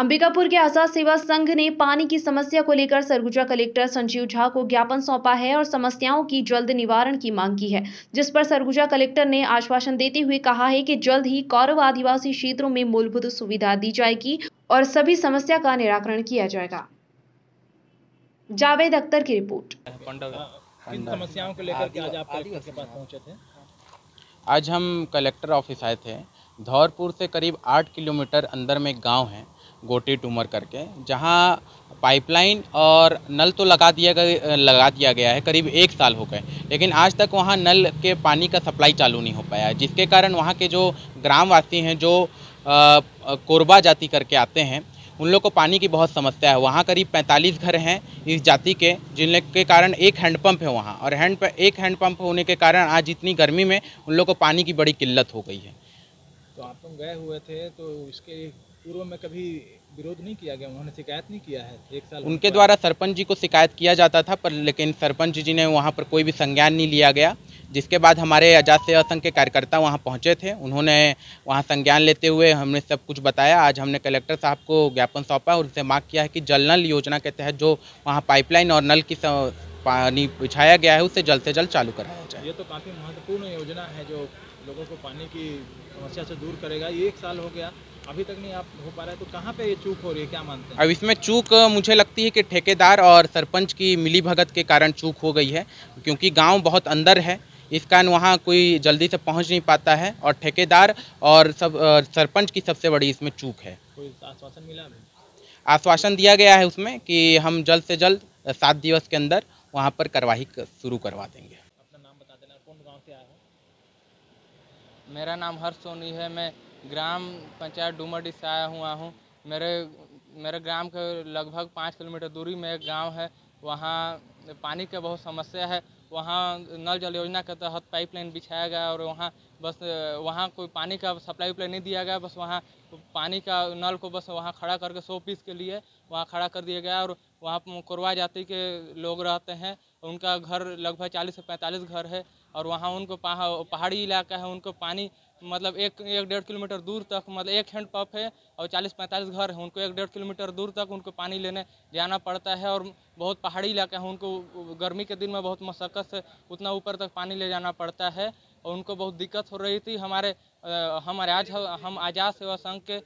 अंबिकापुर के आजाद सेवा संघ ने पानी की समस्या को लेकर सरगुजा कलेक्टर संजीव झा को ज्ञापन सौंपा है और समस्याओं की जल्द निवारण की मांग की है जिस पर सरगुजा कलेक्टर ने आश्वासन देते हुए कहा है कि जल्द ही कौरव आदिवासी क्षेत्रों में मूलभूत सुविधा दी जाएगी और सभी समस्या का निराकरण किया जाएगा जावेद अख्तर की रिपोर्ट हाँ, को लेकर आज आज हम कलेक्टर ऑफिस आए थे धौरपुर से करीब आठ किलोमीटर अंदर में गांव है गोटी टूमर करके जहाँ पाइपलाइन और नल तो लगा दिया गया लगा दिया गया है करीब एक साल हो गए लेकिन आज तक वहाँ नल के पानी का सप्लाई चालू नहीं हो पाया है जिसके कारण वहाँ के जो ग्रामवासी हैं जो कोरबा जाति करके आते हैं उन लोग को पानी की बहुत समस्या है वहाँ करीब 45 घर हैं इस जाति के जिन के कारण एक हैंडपम्प है वहाँ और हैंड एक हैंडपम्प होने के कारण आज इतनी गर्मी में उन लोग को पानी की बड़ी किल्लत हो गई है तो आप लोग गए हुए थे तो इसके पूर्व में कभी विरोध नहीं किया गया उन्होंने शिकायत नहीं किया है एक साल उनके द्वारा सरपंच जी को शिकायत किया जाता था पर लेकिन सरपंच जी ने वहाँ पर कोई भी संज्ञान नहीं लिया गया जिसके बाद हमारे आजाद से असंघ के कार्यकर्ता वहाँ पहुँचे थे उन्होंने वहाँ संज्ञान लेते हुए हमने सब कुछ बताया आज हमने कलेक्टर साहब को ज्ञापन सौंपा और उनसे मांग किया है कि जल नल योजना के तहत जो वहाँ पाइपलाइन और नल की पानी बिछाया गया है उसे जल्द से जल्द चालू कराया जाए ये तो काफ़ी महत्वपूर्ण योजना है जो लोगों को पानी की समस्या से दूर करेगा ये एक साल हो गया अभी तक नहीं आप हो पा रहा है तो कहाँ पे ये चूक हो रही है क्या मानते हैं अब इसमें चूक मुझे लगती है कि ठेकेदार और सरपंच की मिली भगत के कारण चूक हो गई है क्योंकि गांव बहुत अंदर है इस कारण वहाँ कोई जल्दी से पहुँच नहीं पाता है और ठेकेदार और सब सरपंच की सबसे बड़ी इसमें चूक है कोई आश्वासन मिला आश्वासन दिया गया है उसमें कि हम जल्द से जल्द सात दिवस के अंदर वहाँ पर कार्रवाई शुरू करवा देंगे मेरा नाम हर्ष सोनी है मैं ग्राम पंचायत डूमरडी से आया हुआ हूँ मेरे मेरे ग्राम के लगभग पाँच किलोमीटर दूरी में एक गाँव है वहाँ पानी का बहुत समस्या है वहाँ नल जल योजना के तहत पाइपलाइन बिछाया गया और वहाँ बस वहाँ कोई पानी का सप्लाई उप्लाई नहीं दिया गया बस वहाँ पानी का नल को बस वहाँ खड़ा करके सौ पीस के लिए वहाँ खड़ा कर दिया गया और वहाँ कोरवा जाति के लोग रहते हैं उनका घर लगभग चालीस से पैंतालीस घर है और वहाँ उनको पहाड़ी इलाका है उनको पानी मतलब एक एक डेढ़ किलोमीटर दूर तक मतलब एक हैंड पंप है और चालीस पैंतालीस घर है उनको एक डेढ़ किलोमीटर दूर तक उनको पानी लेने जाना पड़ता है और बहुत पहाड़ी इलाका है उनको गर्मी के दिन में बहुत मशक्क़त से उतना ऊपर तक पानी ले जाना पड़ता है और उनको बहुत दिक्कत हो रही थी हमारे हमारे आज हम आज़ाद सेवा संघ के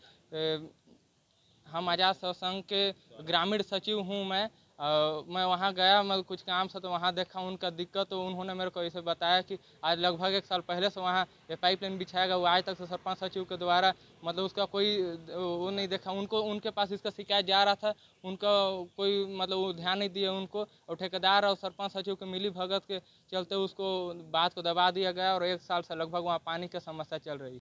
हम आज़ाद सेवा संघ के ग्रामीण सचिव हूँ मैं मैं वहाँ गया मैं कुछ काम से तो वहाँ देखा उनका दिक्कत तो उन्होंने मेरे को ऐसे बताया कि आज लगभग एक साल पहले से वहाँ ये पाइपलाइन बिछाया गया वो आज तक से सरपंच सचिव के द्वारा मतलब उसका कोई वो नहीं देखा उनको उनके पास इसका शिकायत जा रहा था उनका कोई मतलब वो ध्यान नहीं दिया उनको और ठेकेदार और सरपंच सचिव के मिली भगत के चलते उसको बात को दबा दिया गया और एक साल से लगभग वहाँ पानी की समस्या चल रही